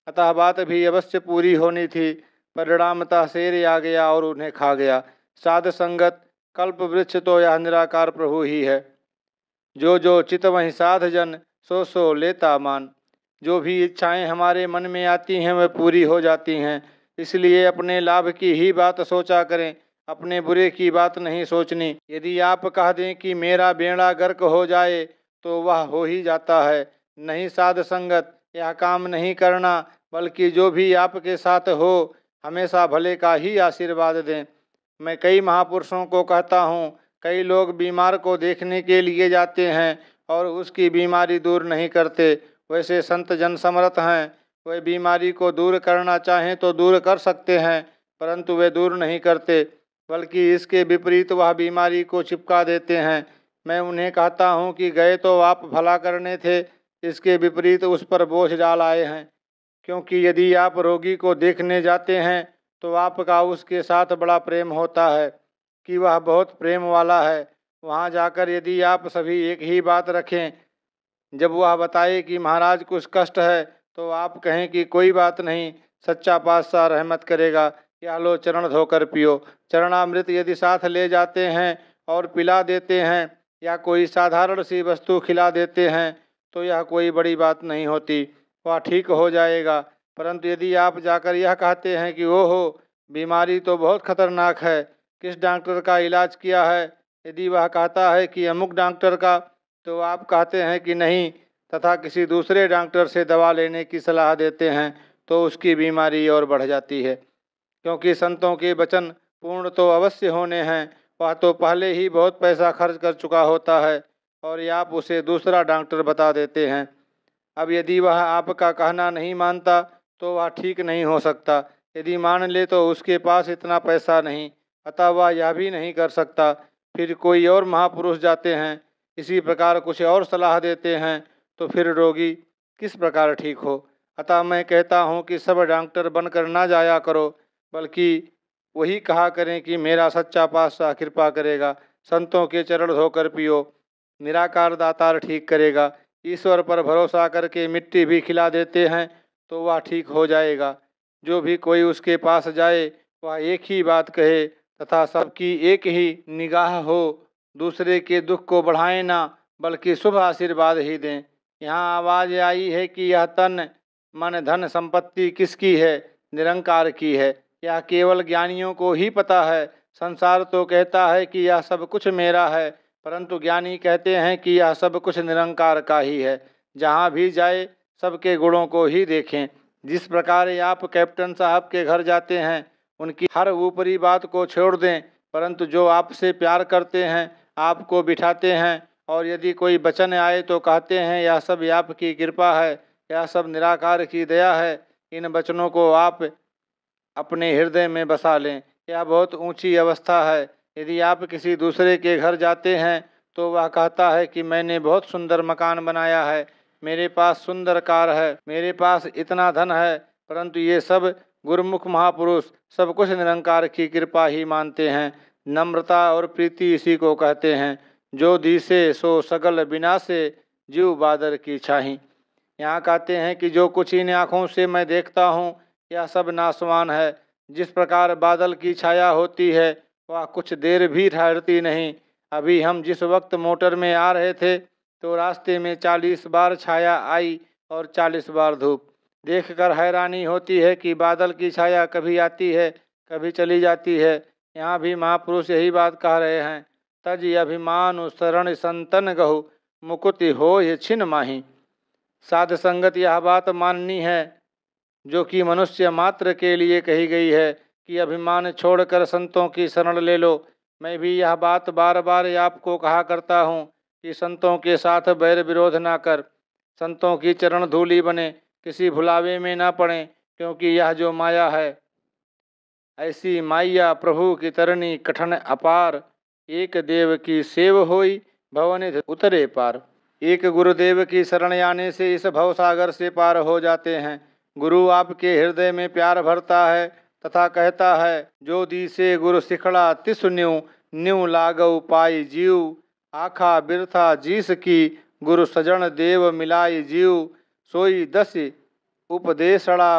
अतः बात भी अवश्य पूरी होनी थी परिणामतः शेर आ गया और उन्हें खा गया साध संगत कल्प वृक्ष तो यह निराकार प्रभु ही है जो जो चित साधजन साध जन सो सो लेता मान जो भी इच्छाएं हमारे मन में आती हैं वह पूरी हो जाती हैं इसलिए अपने लाभ की ही बात सोचा करें अपने बुरे की बात नहीं सोचनी यदि आप कह दें कि मेरा बेड़ा गर्क हो जाए तो वह हो ही जाता है नहीं साध संगत यह काम नहीं करना बल्कि जो भी आपके साथ हो हमेशा भले का ही आशीर्वाद दें मैं कई महापुरुषों को कहता हूँ कई लोग बीमार को देखने के लिए जाते हैं और उसकी बीमारी दूर नहीं करते वैसे संत जनसमर्थ हैं वे बीमारी को दूर करना चाहें तो दूर कर सकते हैं परंतु वे दूर नहीं करते बल्कि इसके विपरीत वह बीमारी को चिपका देते हैं मैं उन्हें कहता हूँ कि गए तो आप भला करने थे इसके विपरीत उस पर बोझ डाल आए हैं क्योंकि यदि आप रोगी को देखने जाते हैं तो आपका उसके साथ बड़ा प्रेम होता है कि वह बहुत प्रेम वाला है वहाँ जाकर यदि आप सभी एक ही बात रखें जब वह बताए कि महाराज कुछ कष्ट है तो आप कहें कि कोई बात नहीं सच्चा पातशाह रहमत करेगा या लो चरण धोकर पियो चरणामृत यदि साथ ले जाते हैं और पिला देते हैं या कोई साधारण सी वस्तु खिला देते हैं तो यह कोई बड़ी बात नहीं होती वह ठीक हो जाएगा परंतु यदि आप जाकर यह कहते हैं कि ओहो हो बीमारी तो बहुत खतरनाक है किस डॉक्टर का इलाज किया है यदि वह कहता है कि अमुक डॉक्टर का तो आप कहते हैं कि नहीं तथा किसी दूसरे डॉक्टर से दवा लेने की सलाह देते हैं तो उसकी बीमारी और बढ़ जाती है क्योंकि संतों के वचन पूर्ण तो अवश्य होने हैं वह तो पहले ही बहुत पैसा खर्च कर चुका होता है और आप उसे दूसरा डॉक्टर बता देते हैं अब यदि वह आपका कहना नहीं मानता तो वह ठीक नहीं हो सकता यदि मान ले तो उसके पास इतना पैसा नहीं अतः वह यह भी नहीं कर सकता फिर कोई और महापुरुष जाते हैं इसी प्रकार कुछ और सलाह देते हैं तो फिर रोगी किस प्रकार ठीक हो अतः मैं कहता हूँ कि सब डॉक्टर बनकर ना जाया करो बल्कि वही कहा करें कि मेरा सच्चा पातशाह कृपा करेगा संतों के चरण धोकर पियो निराकार दातार ठीक करेगा ईश्वर पर भरोसा करके मिट्टी भी खिला देते हैं तो वह ठीक हो जाएगा जो भी कोई उसके पास जाए वह एक ही बात कहे तथा सबकी एक ही निगाह हो दूसरे के दुख को बढ़ाए ना बल्कि शुभ आशीर्वाद ही दें यहाँ आवाज़ आई है कि यह तन मन धन संपत्ति किसकी है निरंकार की है यह केवल ज्ञानियों को ही पता है संसार तो कहता है कि यह सब कुछ मेरा है परंतु ज्ञानी कहते हैं कि यह सब कुछ निरंकार का ही है जहाँ भी जाए सबके गुणों को ही देखें जिस प्रकार आप कैप्टन साहब के घर जाते हैं उनकी हर ऊपरी बात को छोड़ दें परंतु जो आपसे प्यार करते हैं आपको बिठाते हैं और यदि कोई वचन आए तो कहते हैं यह सब आपकी कृपा है यह सब निराकार की दया है इन वचनों को आप अपने हृदय में बसा लें यह बहुत ऊंची अवस्था है यदि आप किसी दूसरे के घर जाते हैं तो वह कहता है कि मैंने बहुत सुंदर मकान बनाया है मेरे पास सुंदर कार है मेरे पास इतना धन है परंतु ये सब गुरुमुख महापुरुष सब कुछ निरंकार की कृपा ही मानते हैं नम्रता और प्रीति इसी को कहते हैं जो दी से सो सगल बिना से जीव बादर की छाही यहाँ कहते हैं कि जो कुछ इन आँखों से मैं देखता हूँ यह सब नासवान है जिस प्रकार बादल की छाया होती है वह कुछ देर भी ठहरती नहीं अभी हम जिस वक्त मोटर में आ रहे थे तो रास्ते में चालीस बार छाया आई और चालीस बार धूप देखकर हैरानी होती है कि बादल की छाया कभी आती है कभी चली जाती है यहाँ भी महापुरुष यही बात कह रहे हैं तज अभिमान शरण संतन गहु मुकुति हो ये छिन माही साध संगत यह बात माननी है जो कि मनुष्य मात्र के लिए कही गई है कि अभिमान छोड़कर संतों की शरण ले लो मैं भी यह बात बार बार आपको कहा करता हूँ कि संतों के साथ बैर विरोध ना कर संतों की चरण धूली बने किसी भुलावे में ना पड़े क्योंकि यह जो माया है ऐसी माया प्रभु की तरणी कठिन अपार एक देव की सेव होई भवन उतरे पार एक गुरुदेव की शरण आने से इस भवसागर से पार हो जाते हैं गुरु आपके हृदय में प्यार भरता है तथा कहता है जो दी से गुरु सिखड़ा तिस न्यू न्यू लागऊ पाई जीव आखा बिरथा जीस की गुरु सजन देव मिलाई जीव सोई दस उपदेशड़ा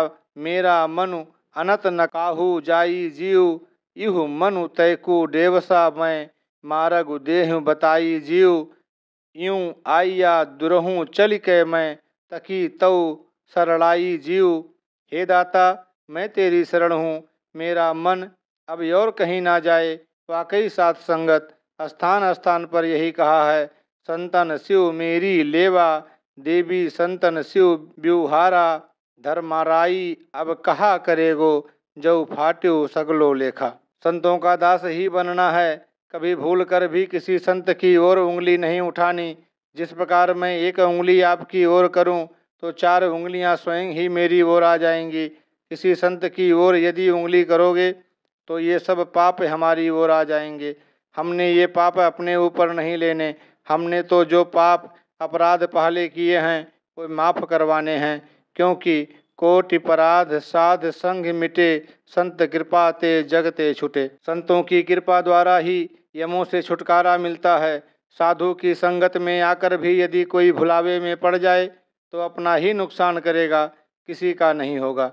मेरा मनु अनत नकाहू जाई जीव इहु मनु तैकु देवसा मैं मारग देह बताई जीव यूं आइया दुरहूँ चल के मैं तकी तौ शरणाई जीव हे दाता मैं तेरी शरण हूँ मेरा मन अब और कहीं ना जाए वाकई साथ संगत स्थान स्थान पर यही कहा है संतन शिव मेरी लेवा देवी संतन शिव ब्यूहारा धर्माराई अब कहा करेगो जो फाट्यो सगलो लेखा संतों का दास ही बनना है कभी भूल कर भी किसी संत की ओर उंगली नहीं उठानी जिस प्रकार मैं एक उंगली आपकी ओर करूं तो चार उंगलियां स्वयं ही मेरी ओर आ जाएंगी किसी संत की ओर यदि उंगली करोगे तो ये सब पाप हमारी ओर आ जाएंगे हमने ये पाप अपने ऊपर नहीं लेने हमने तो जो पाप अपराध पहले किए हैं वो माफ़ करवाने हैं क्योंकि कोटि पराध साध संघ मिटे संत कृपा ते जगते छुटे संतों की कृपा द्वारा ही यमों से छुटकारा मिलता है साधु की संगत में आकर भी यदि कोई भुलावे में पड़ जाए तो अपना ही नुकसान करेगा किसी का नहीं होगा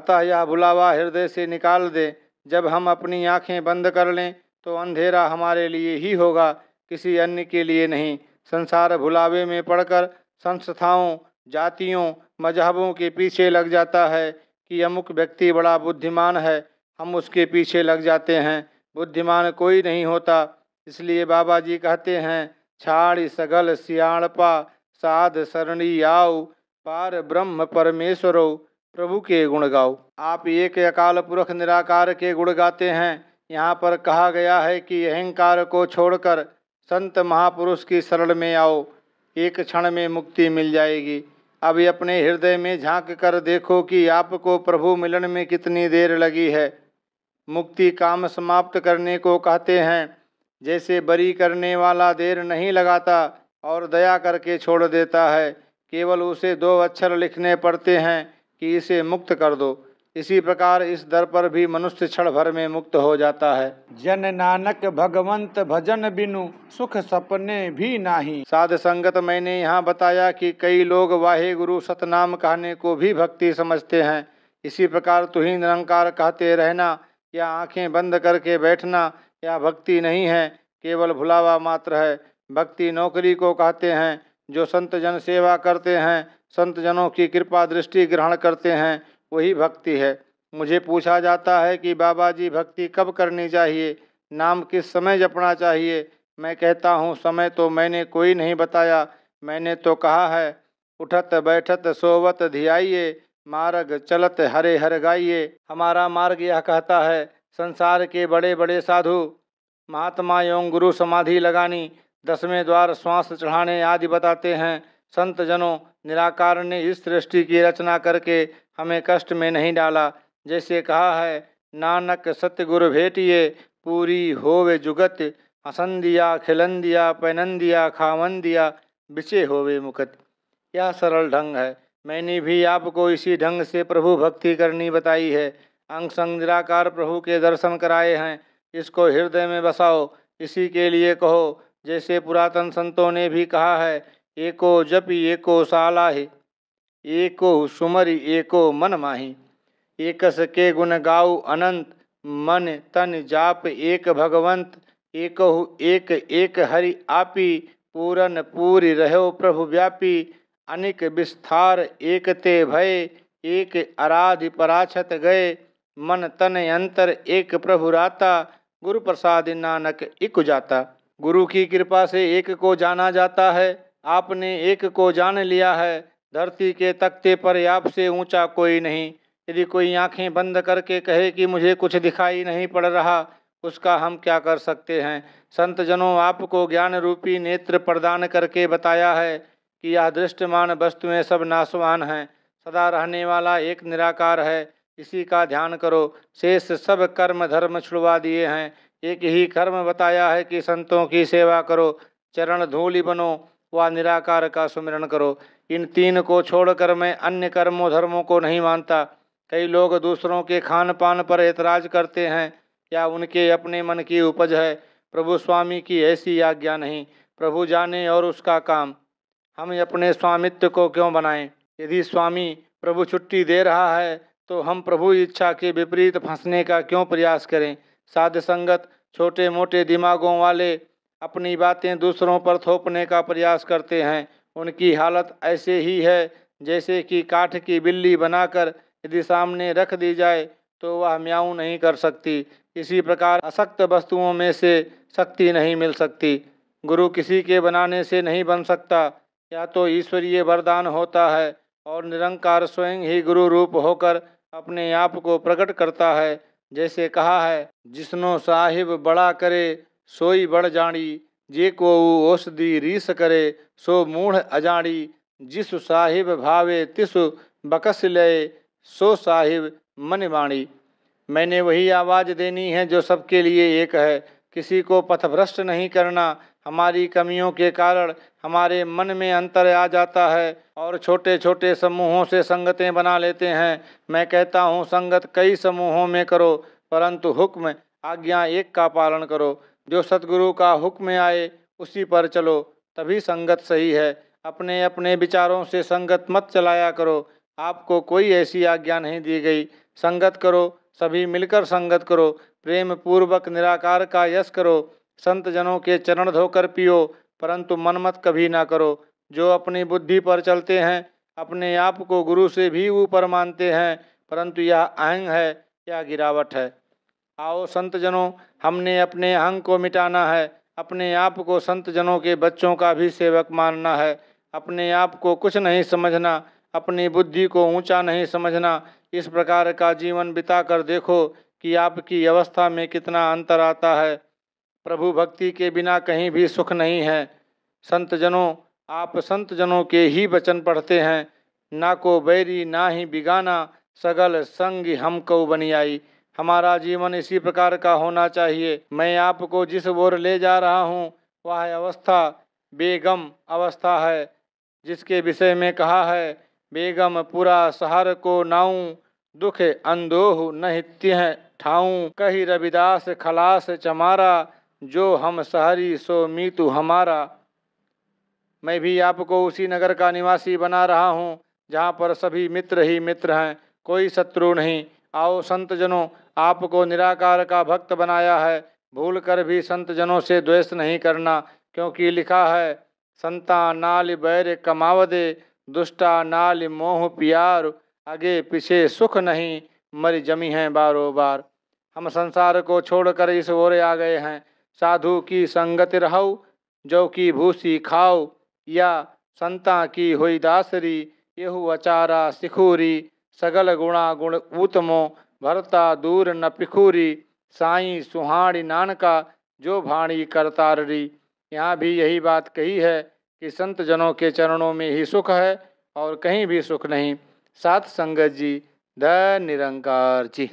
अतः यह भुलावा हृदय से निकाल दे जब हम अपनी आँखें बंद कर लें तो अंधेरा हमारे लिए ही होगा किसी अन्य के लिए नहीं संसार भुलावे में पड़कर संस्थाओं जातियों मजहबों के पीछे लग जाता है कि अमुक व्यक्ति बड़ा बुद्धिमान है हम उसके पीछे लग जाते हैं बुद्धिमान कोई नहीं होता इसलिए बाबा जी कहते हैं छाड़ सगल सियाणपा साध सरणी आओ पार ब्रह्म परमेश्वरो प्रभु के गुण गाओ आप एक अकाल पुरख निराकार के गुण गाते हैं यहाँ पर कहा गया है कि अहंकार को छोड़कर संत महापुरुष की शरण में आओ एक क्षण में मुक्ति मिल जाएगी अभी अपने हृदय में झांक कर देखो कि आपको प्रभु मिलन में कितनी देर लगी है मुक्ति काम समाप्त करने को कहते हैं जैसे बरी करने वाला देर नहीं लगाता और दया करके छोड़ देता है केवल उसे दो अक्षर लिखने पड़ते हैं कि इसे मुक्त कर दो इसी प्रकार इस दर पर भी मनुष्य क्षण भर में मुक्त हो जाता है जन नानक भगवंत भजन बिनु सुख सपने भी नाही साध संगत मैंने यहाँ बताया कि कई लोग वाहे गुरु सतनाम कहने को भी भक्ति समझते हैं इसी प्रकार तुही निरंकार कहते रहना या आंखें बंद करके बैठना या भक्ति नहीं है केवल भुलावा मात्र है भक्ति नौकरी को कहते हैं जो संत जन सेवा करते हैं संत जनों की कृपा दृष्टि ग्रहण करते हैं वही भक्ति है मुझे पूछा जाता है कि बाबा जी भक्ति कब करनी चाहिए नाम किस समय जपना चाहिए मैं कहता हूँ समय तो मैंने कोई नहीं बताया मैंने तो कहा है उठत बैठत सोवत धियाइए मार्ग चलत हरे हर गाइए हमारा मार्ग यह कहता है संसार के बड़े बड़े साधु महात्मा एवं गुरु समाधि लगानी दसवें द्वार श्वास चढ़ाने आदि बताते हैं संत जनों निराकार ने इस सृष्टि की रचना करके हमें कष्ट में नहीं डाला जैसे कहा है नानक सत्य भेटिए पूरी होवे जुगत हसंदिया खिलंदिया पैनंदिया खावंदिया पहनन दिया खावन बिचे होवे मुकत यह सरल ढंग है मैंने भी आपको इसी ढंग से प्रभु भक्ति करनी बताई है अंग संग निराकार प्रभु के दर्शन कराए हैं इसको हृदय में बसाओ इसी के लिए कहो जैसे पुरातन संतों ने भी कहा है एको जप एको सालाहे एको सुमरि एको मन माही एकस के गुण गाऊ अनंत मन तन जाप एक भगवंत एकहु एक एक हरि आपी पूरन पूरी रहो प्रभु व्यापी अनिक विस्तार ते भय एक आराधि पराछत गए मन तन अंतर एक प्रभु राता गुरु प्रसाद नानक इक जाता गुरु की कृपा से एक को जाना जाता है आपने एक को जान लिया है धरती के तख्ते पर आपसे ऊंचा कोई नहीं यदि कोई आंखें बंद करके कहे कि मुझे कुछ दिखाई नहीं पड़ रहा उसका हम क्या कर सकते हैं संत जनों आपको ज्ञान रूपी नेत्र प्रदान करके बताया है कि यह दृष्टमान वस्तुएं सब नासवान हैं सदा रहने वाला एक निराकार है इसी का ध्यान करो शेष सब कर्म धर्म छुड़वा दिए हैं एक ही कर्म बताया है कि संतों की सेवा करो चरण धूलि बनो व निराकार का सुमिरण करो इन तीन को छोड़कर मैं अन्य कर्मों धर्मों को नहीं मानता कई लोग दूसरों के खान पान पर ऐतराज करते हैं या उनके अपने मन की उपज है प्रभु स्वामी की ऐसी आज्ञा नहीं प्रभु जाने और उसका काम हम अपने स्वामित्व को क्यों बनाएं यदि स्वामी प्रभु छुट्टी दे रहा है तो हम प्रभु इच्छा के विपरीत फंसने का क्यों प्रयास करें साध संगत छोटे मोटे दिमागों वाले अपनी बातें दूसरों पर थोपने का प्रयास करते हैं उनकी हालत ऐसे ही है जैसे कि काठ की बिल्ली बनाकर यदि सामने रख दी जाए तो वह म्याऊ नहीं कर सकती इसी प्रकार असक्त वस्तुओं में से शक्ति नहीं मिल सकती गुरु किसी के बनाने से नहीं बन सकता या तो ईश्वरीय वरदान होता है और निरंकार स्वयं ही गुरु रूप होकर अपने आप को प्रकट करता है जैसे कहा है जिसनों साहिब बड़ा करे सोई बड़ जाणी जे को दी रीस करे सो मूढ़ अजाणी जिस साहिब भावे तिस बकस लय सो साहिब मन बाणी मैंने वही आवाज़ देनी है जो सबके लिए एक है किसी को पथभ्रष्ट नहीं करना हमारी कमियों के कारण हमारे मन में अंतर आ जाता है और छोटे छोटे समूहों से संगतें बना लेते हैं मैं कहता हूँ संगत कई समूहों में करो परंतु हुक्म आज्ञा एक का पालन करो जो सतगुरु का हुक्म आए उसी पर चलो तभी संगत सही है अपने अपने विचारों से संगत मत चलाया करो आपको कोई ऐसी आज्ञा नहीं दी गई संगत करो सभी मिलकर संगत करो प्रेम पूर्वक निराकार का यश करो संत जनों के चरण धोकर पियो परंतु मनमत कभी ना करो जो अपनी बुद्धि पर चलते हैं अपने आप को गुरु से भी ऊपर मानते हैं परंतु यह अहंग है या गिरावट है आओ जनों हमने अपने अहंग को मिटाना है अपने आप को संतजनों के बच्चों का भी सेवक मानना है अपने आप को कुछ नहीं समझना अपनी बुद्धि को ऊंचा नहीं समझना इस प्रकार का जीवन बिता कर देखो कि आपकी अवस्था में कितना अंतर आता है प्रभु भक्ति के बिना कहीं भी सुख नहीं है संतजनों आप संतजनों के ही वचन पढ़ते हैं ना को बैरी ना ही बिगाना सगल संग हमको बनियाई हमारा जीवन इसी प्रकार का होना चाहिए मैं आपको जिस ओर ले जा रहा हूँ वह अवस्था बेगम अवस्था है जिसके विषय में कहा है बेगम पूरा शहर को नाऊँ दुख अंदोह नहित्य है ठाऊँ कही रविदास खलास चमारा जो हम शहरी सो मीतु हमारा मैं भी आपको उसी नगर का निवासी बना रहा हूँ जहाँ पर सभी मित्र ही मित्र हैं कोई शत्रु नहीं आओ संत जनों आपको निराकार का भक्त बनाया है भूल कर भी संत जनों से द्वेष नहीं करना क्योंकि लिखा है संता नाल बैर कमावदे दुष्टा नाल मोह प्यार आगे पीछे सुख नहीं मर जमी हैं बारो बार हम संसार को छोड़कर इस ओरे आ गए हैं साधु की संगति रहो जो की भूसी खाओ या संता की हुई दासरी यहू अचारा सिखूरी सगल गुणा गुण उत्तमों भरता दूर न पिखूरी साईं सुहाणी नानका जो भाणी करतारी यहाँ भी यही बात कही है कि संत जनों के चरणों में ही सुख है और कहीं भी सुख नहीं सात संगत जी ध निरंकार जी